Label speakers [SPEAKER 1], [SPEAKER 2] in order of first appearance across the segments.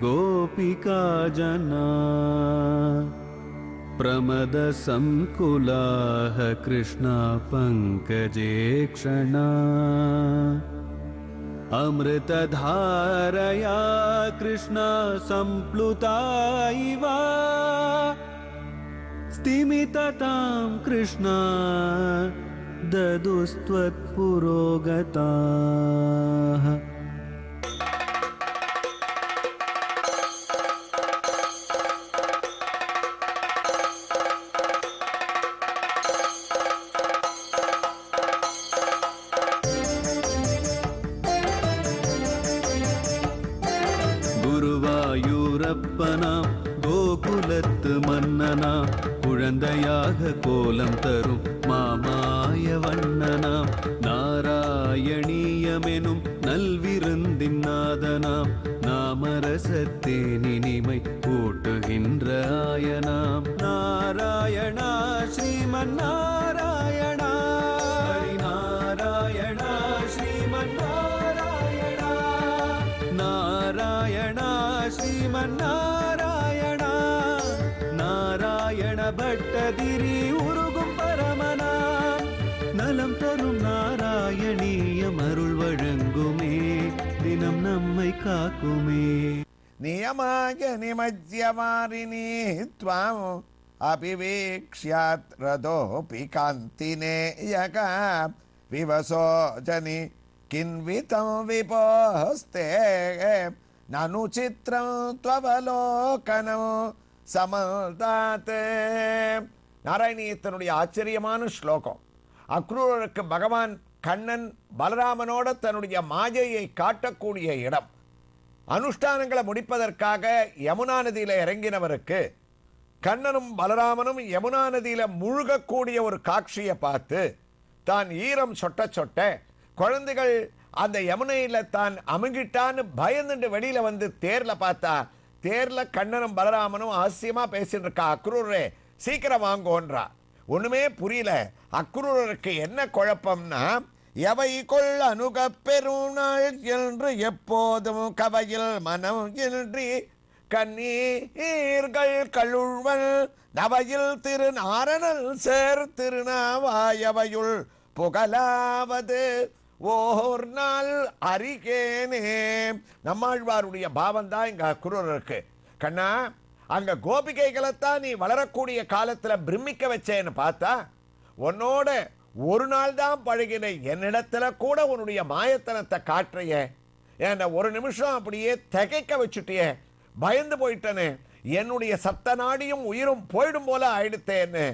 [SPEAKER 1] गोपिका जना प्रमद प्रमदसङ्कुलाः कृष्णा पङ्कजे क्षणा अमृतधारया कृष्ण संप्लुता इव स्तिमिततां कृष्णा ददुस्त्वत्पुरोगताः குலப்பனாம் கோகுலத்து மன்னனாம் குழந்தையாக கோலம் தரும் மாமாய வண்ணனாம் நாராயணியமெனும் நல்விருந்தின்னாதனாம் நாதனாம் நாமரசத்தே நினிமை கூட்டுகின்ற ஆயனாம் நாராயணா ஸ்ரீமன் நாராயணா நாராயணா ஸ்ரீமன் நாராயணா நாராயணா சிவன் நாராயணா நாராயண பட்டதிரி உருகும் பரமனா நலம் தரும் நாராயணீயம் அருள் வழங்குமே தினம் நம்மை காக்குமே நியமாய நிமஜ்ய மாறினி துவாம் அபிவேக்ஷாத் ரதோபி காந்தினேயக விவசோஜனி किन्वितं विपोस्ते நனு చిత్రం త్వవలోకనం சமதாத்தே நாராயணியத்தனுடைய ஆச்சரியமான ஸ்லோகம் அக்ரூரருக்கு பகவான் கண்ணன் பலராமனோட தன்னுடைய மாயையை காட்டக்கூடிய இடம் அனுஷ்டானங்களை முடிப்பதற்காக யமுனா நதியில் இறங்கினவருக்கு கண்ணனும் பலராமனும் யமுனா நதியில் முழுகக்கூடிய ஒரு காட்சியை பார்த்து தான் ஈரம் சொட்ட சொட்ட குழந்தைகள் அந்த யமுனையில் தான் அமுங்கிட்டான்னு பயந்துட்டு வெளியில் வந்து தேரில் பார்த்தா தேரில் கண்ணனும் பலராமனும் ஆசியமாக பேசிட்டு இருக்கா அக்ரூரே சீக்கிரம் வாங்கோன்றா ஒன்றுமே புரியல அக்ரூரருக்கு என்ன குழப்பம்னா எவை கொள் அணுக பெருநாள் என்று எப்போதும் கவையில் மனம் இன்றி கண்ணீர்கள் கழுழ்வல் நவையில் திருநாரணல் சேர் திருநாவாயவையுள் புகழாவது ஓர் நாள் அறிகேனே நம்மாழ்வாருடைய பாவம் தான் இங்க குரூர் இருக்கு கண்ணா அங்க கோபிகைகளைத்தான் நீ வளரக்கூடிய காலத்துல பிரமிக்க வச்சேன்னு பார்த்தா உன்னோட ஒரு நாள் தான் பழகின என்னிடத்துல கூட உன்னுடைய மாயத்தனத்தை காட்டுறைய என்னை ஒரு நிமிஷம் அப்படியே திகைக்க வச்சுட்டிய பயந்து போயிட்டனே என்னுடைய சத்த நாடியும் உயிரும் போயிடும் போல ஆயிடுத்தேன்னு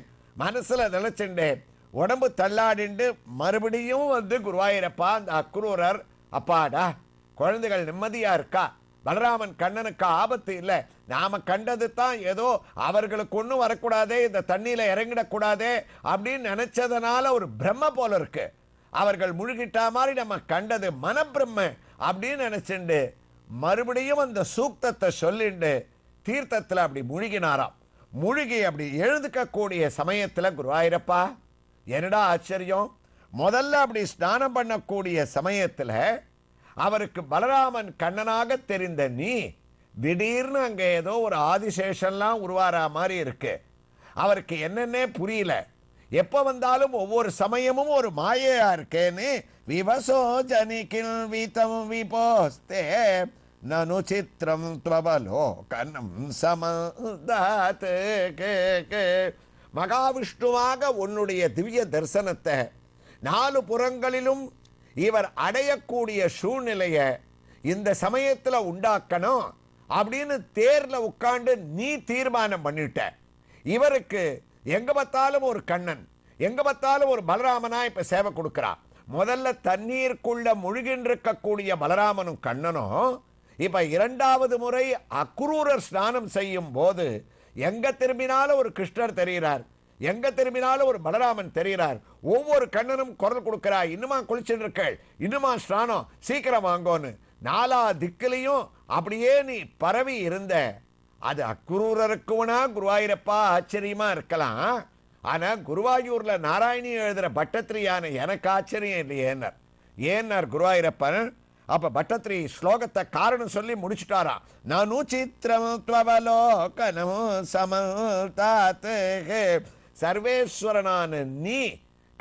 [SPEAKER 1] மனசுல நினைச்சுட்டேன் உடம்பு தள்ளாடிண்டு மறுபடியும் வந்து குருவாயிரப்பா அந்த அக்ரூரர் அப்பாடா குழந்தைகள் நிம்மதியா இருக்கா பலராமன் கண்ணனுக்கு ஆபத்து இல்லை நாம கண்டது தான் ஏதோ அவர்களுக்கு ஒன்றும் வரக்கூடாதே இந்த தண்ணியில் இறங்கிடக்கூடாதே அப்படின்னு நினைச்சதுனால ஒரு பிரம்ம போல இருக்கு அவர்கள் முழுகிட்டா மாதிரி நம்ம கண்டது மனப்பிரம்ம அப்படின்னு நினைச்சுண்டு மறுபடியும் அந்த சூக்தத்தை சொல்லிண்டு தீர்த்தத்தில் அப்படி முழுகினாராம் முழுகி அப்படி எழுதுக்கக்கூடிய சமயத்தில் குருவாயிரப்பா என்னடா ஆச்சரியம் முதல்ல அப்படி ஸ்நானம் பண்ணக்கூடிய சமயத்தில் அவருக்கு பலராமன் கண்ணனாக தெரிந்த நீ திடீர்னு அங்கே ஏதோ ஒரு ஆதிசேஷன்லாம் உருவாரா மாதிரி இருக்கு அவருக்கு என்னென்னே புரியல எப்போ வந்தாலும் ஒவ்வொரு சமயமும் ஒரு மாயையா இருக்கேன்னு விவசோ ஜனிக்கில் வீதம் விபோஸ்தே நனு சித்திரம் துவலோ கண்ணம் சமதாத்து கே கே மகாவிஷ்ணுவாக உன்னுடைய திவ்ய தரிசனத்தை நாலு புறங்களிலும் இவர் அடையக்கூடிய சூழ்நிலையை இந்த சமயத்தில் உண்டாக்கணும் அப்படின்னு தேரில் உட்காந்து நீ தீர்மானம் பண்ணிட்ட இவருக்கு எங்கே பார்த்தாலும் ஒரு கண்ணன் எங்கே பார்த்தாலும் ஒரு பலராமனா இப்போ சேவை கொடுக்குறா முதல்ல தண்ணீருக்குள்ள முழுகின்றிருக்கக்கூடிய பலராமனும் கண்ணனும் இப்போ இரண்டாவது முறை அக்ரூரர் ஸ்நானம் செய்யும் போது எங்கே திரும்பினாலும் ஒரு கிருஷ்ணர் தெரிகிறார் எங்கே திரும்பினாலும் ஒரு பலராமன் தெரிகிறார் ஒவ்வொரு கண்ணனும் குரல் கொடுக்குறா இன்னுமா குளிச்சுட்டு இருக்க இன்னுமா ஸ்நானம் சீக்கிரம் வாங்கோன்னு நாலா திக்கிலையும் அப்படியே நீ பரவி இருந்த அது அக்குரூரருக்குவனா குருவாயிரப்பா ஆச்சரியமாக இருக்கலாம் ஆனால் குருவாயூரில் நாராயணி எழுதுகிற பட்டத்திரியான எனக்கு ஆச்சரியம் இல்லை ஏன்னார் குருவாயிரப்பன் அப்போ பட்டத்ரி ஸ்லோகத்தை காரணம் சொல்லி முடிச்சுட்டாராம் நனு சித்திரம் துவலோகனமும் சமதாத்து சர்வேஸ்வரனான நீ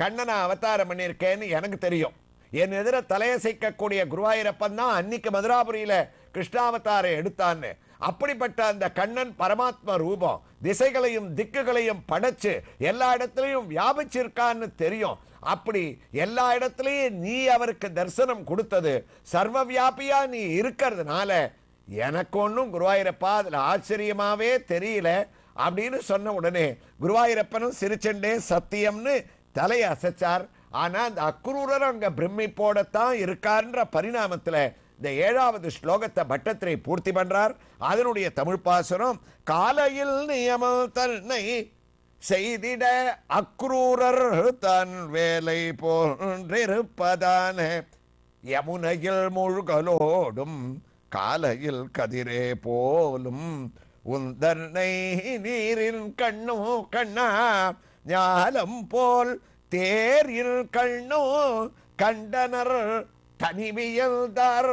[SPEAKER 1] கண்ணனை அவதாரம் பண்ணியிருக்கேன்னு எனக்கு தெரியும் என் எதிர தலையசைக்கக்கூடிய குருவாயிரப்பன் தான் அன்னைக்கு மதுராபுரியில் கிருஷ்ணாவதாரை எடுத்தான்னு அப்படிப்பட்ட அந்த கண்ணன் பரமாத்ம ரூபம் திசைகளையும் திக்குகளையும் படைச்சு எல்லா இடத்துலையும் வியாபிச்சிருக்கான்னு தெரியும் அப்படி எல்லா இடத்துலையும் நீ அவருக்கு தரிசனம் கொடுத்தது சர்வ வியாபியா நீ இருக்கிறதுனால எனக்கு ஒன்றும் குருவாயிரப்பா அதில் ஆச்சரியமாகவே தெரியல அப்படின்னு சொன்ன உடனே குருவாயிரப்பனும் சிரிச்சண்டே சத்தியம்னு தலையை அசைச்சார் ஆனால் அந்த அக்ரூரர் அங்கே பிரம்மிப்போடத்தான் இருக்கார்ன்ற பரிணாமத்தில் இந்த ஏழாவது ஸ்லோகத்தை பட்டத்திரை பூர்த்தி பண்றார் அதனுடைய தமிழ் பாசனம் காலையில் நியம தன்னை செய்திட அக்ரூரர் தன் வேலை போன்றிருப்பதான யமுனையில் முழுகலோடும் காலையில் கதிரே போலும் உந்தன்னை நீரின் கண்ணு கண்ணா ஞாலம் போல் தேரில் கண்ணோ கண்டனர் தனிமையல் தர்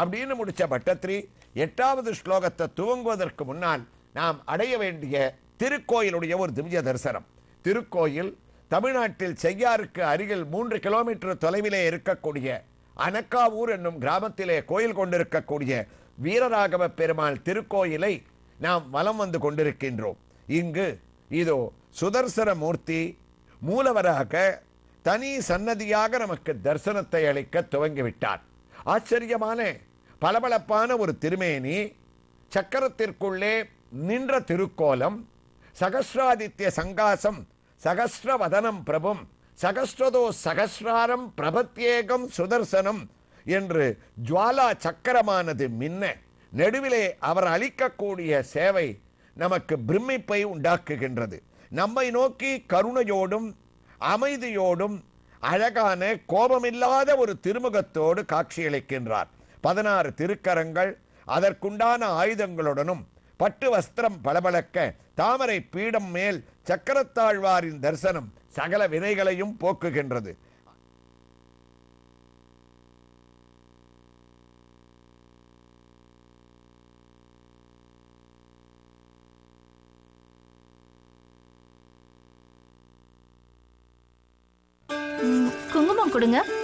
[SPEAKER 1] அப்படின்னு முடிச்ச பட்டத்திரி எட்டாவது ஸ்லோகத்தை துவங்குவதற்கு முன்னால் நாம் அடைய வேண்டிய திருக்கோயிலுடைய ஒரு திவ்ய தரிசனம் திருக்கோயில் தமிழ்நாட்டில் செய்யாருக்கு அருகில் மூன்று கிலோமீட்டர் தொலைவிலே இருக்கக்கூடிய அனக்காவூர் என்னும் கிராமத்திலே கோயில் கொண்டிருக்கக்கூடிய வீரராகவ பெருமாள் திருக்கோயிலை நாம் வலம் வந்து கொண்டிருக்கின்றோம் இங்கு இதோ சுதர்சன மூர்த்தி மூலவராக தனி சன்னதியாக நமக்கு தரிசனத்தை அளிக்க துவங்கிவிட்டார் ஆச்சரியமான பளபளப்பான ஒரு திருமேனி சக்கரத்திற்குள்ளே நின்ற திருக்கோலம் சகஸ்ராதித்ய சங்காசம் சகஸ்ரவதனம் பிரபும் சகஸ்ரதோ சகஸ்ராரம் பிரபத்யேகம் சுதர்சனம் என்று ஜுவாலா சக்கரமானது மின்ன நெடுவிலே அவர் அளிக்கக்கூடிய சேவை நமக்கு பிரமிப்பை உண்டாக்குகின்றது நம்மை நோக்கி கருணையோடும் அமைதியோடும் அழகான கோபமில்லாத ஒரு திருமுகத்தோடு காட்சியளிக்கின்றார் பதினாறு திருக்கரங்கள் அதற்குண்டான ஆயுதங்களுடனும் பட்டு வஸ்திரம் பளபளக்க தாமரை பீடம் மேல் சக்கரத்தாழ்வாரின் தரிசனம் சகல வினைகளையும் போக்குகின்றது குங்குமம் கொடுங்க